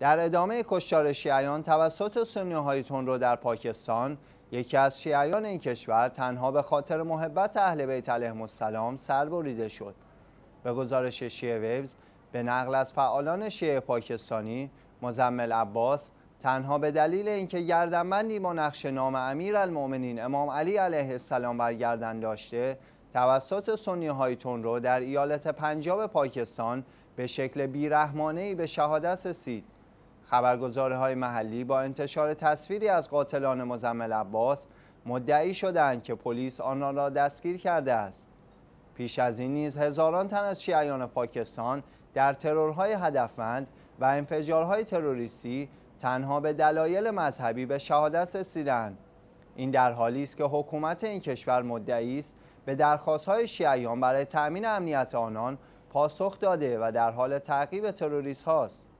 در ادامه کشتار شیعیان توسط تون رو در پاکستان یکی از شیعیان این کشور تنها به خاطر محبت اهل بیت علیهم السلام سربریده شد به گزارش شیعه ویوز به نقل از فعالان شیعه پاکستانی مزمل عباس تنها به دلیل اینکه گردنبندی با نقش نام امیرالمؤمنین امام علی علیه السلام بر گردن داشته توسط سنی های رو در ایالت پنجاب پاکستان به شکل بیرحمانه به شهادت رسید خبرگزاره های محلی با انتشار تصویری از قاتلان مزمل عباس مدعی شدند که پلیس آنها را دستگیر کرده است. پیش از این نیز هزاران تن از شیعیان پاکستان در ترورهای هدفمند و انفجارهای تروریستی تنها به دلایل مذهبی به شهادت رسیدند. این در حالی است که حکومت این کشور مدعی است به درخواستهای شیعیان برای تأمین امنیت آنان پاسخ داده و در حال تعقیب تروریست هاست.